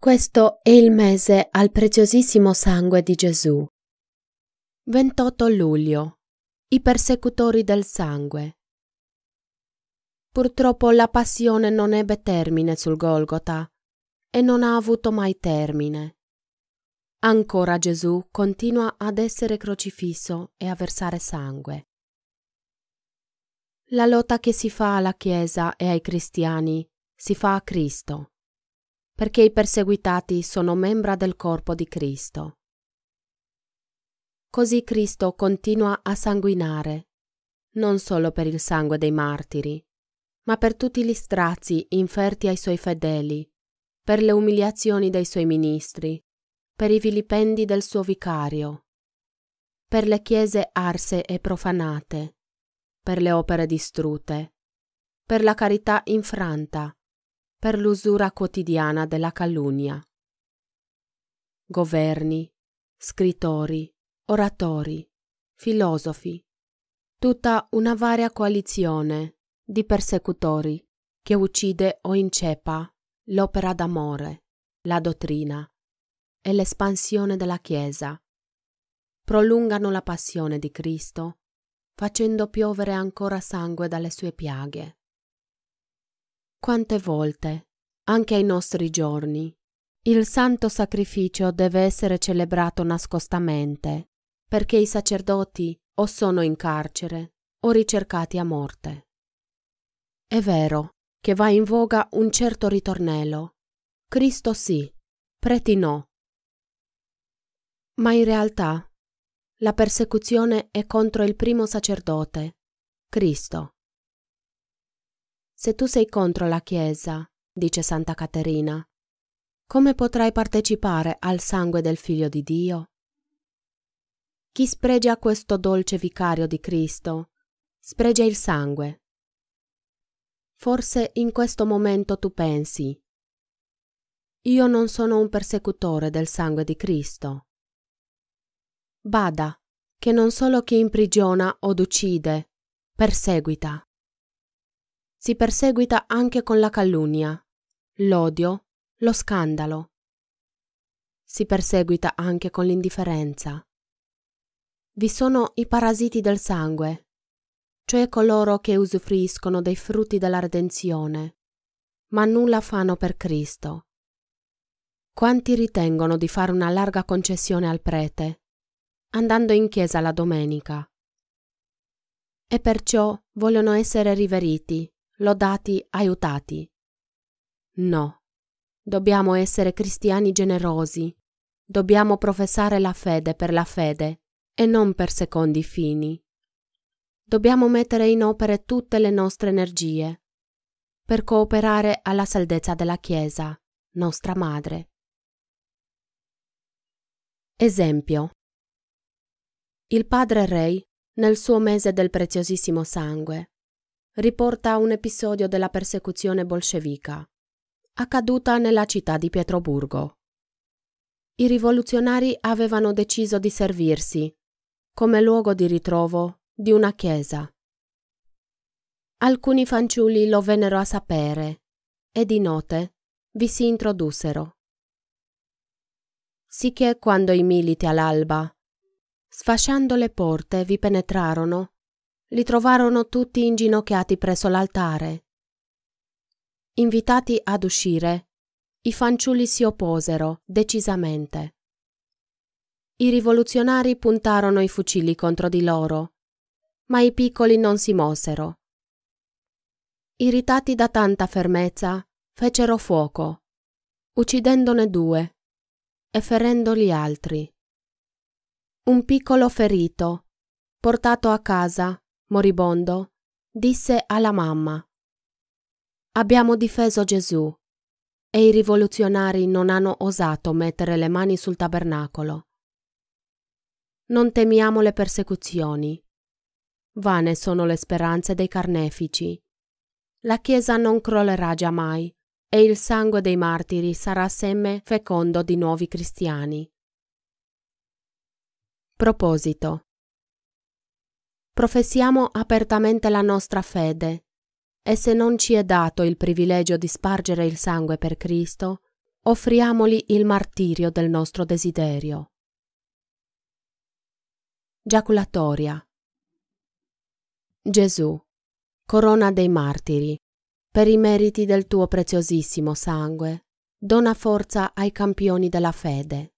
Questo è il mese al preziosissimo sangue di Gesù. 28 luglio. I persecutori del sangue. Purtroppo la passione non ebbe termine sul Golgota e non ha avuto mai termine. Ancora Gesù continua ad essere crocifisso e a versare sangue. La lotta che si fa alla Chiesa e ai cristiani si fa a Cristo perché i perseguitati sono membra del corpo di Cristo. Così Cristo continua a sanguinare, non solo per il sangue dei martiri, ma per tutti gli strazi inferti ai suoi fedeli, per le umiliazioni dei suoi ministri, per i vilipendi del suo vicario, per le chiese arse e profanate, per le opere distrutte, per la carità infranta, per l'usura quotidiana della calunnia. Governi, scrittori, oratori, filosofi, tutta una varia coalizione di persecutori che uccide o inceppa l'opera d'amore, la dottrina e l'espansione della Chiesa. Prolungano la passione di Cristo, facendo piovere ancora sangue dalle sue piaghe. Quante volte, anche ai nostri giorni, il santo sacrificio deve essere celebrato nascostamente, perché i sacerdoti o sono in carcere o ricercati a morte. È vero che va in voga un certo ritornello. Cristo sì, preti no. Ma in realtà la persecuzione è contro il primo sacerdote, Cristo, se tu sei contro la Chiesa, dice Santa Caterina, come potrai partecipare al sangue del Figlio di Dio? Chi spregia questo dolce vicario di Cristo, spregia il sangue. Forse in questo momento tu pensi, io non sono un persecutore del sangue di Cristo. Bada che non solo chi imprigiona od uccide, perseguita, si perseguita anche con la calunnia, l'odio, lo scandalo. Si perseguita anche con l'indifferenza. Vi sono i parasiti del sangue, cioè coloro che usufruiscono dei frutti della redenzione, ma nulla fanno per Cristo. Quanti ritengono di fare una larga concessione al prete, andando in chiesa la domenica? E perciò vogliono essere riveriti lodati, aiutati. No, dobbiamo essere cristiani generosi, dobbiamo professare la fede per la fede e non per secondi fini. Dobbiamo mettere in opere tutte le nostre energie per cooperare alla saldezza della Chiesa, nostra madre. Esempio. Il padre Rei, nel suo mese del preziosissimo sangue, riporta un episodio della persecuzione bolscevica, accaduta nella città di Pietroburgo. I rivoluzionari avevano deciso di servirsi come luogo di ritrovo di una chiesa. Alcuni fanciulli lo vennero a sapere e di notte vi si introdussero. Sicché quando i militi all'alba, sfasciando le porte, vi penetrarono, li trovarono tutti inginocchiati presso l'altare. Invitati ad uscire, i fanciulli si opposero decisamente. I rivoluzionari puntarono i fucili contro di loro, ma i piccoli non si mossero. Irritati da tanta fermezza, fecero fuoco, uccidendone due e ferendo gli altri. Un piccolo ferito, portato a casa, moribondo, disse alla mamma Abbiamo difeso Gesù e i rivoluzionari non hanno osato mettere le mani sul tabernacolo. Non temiamo le persecuzioni. Vane sono le speranze dei carnefici. La Chiesa non crollerà giammai e il sangue dei martiri sarà seme fecondo di nuovi cristiani. Proposito professiamo apertamente la nostra fede e se non ci è dato il privilegio di spargere il sangue per Cristo, offriamoli il martirio del nostro desiderio. Giaculatoria Gesù, corona dei martiri, per i meriti del tuo preziosissimo sangue, dona forza ai campioni della fede.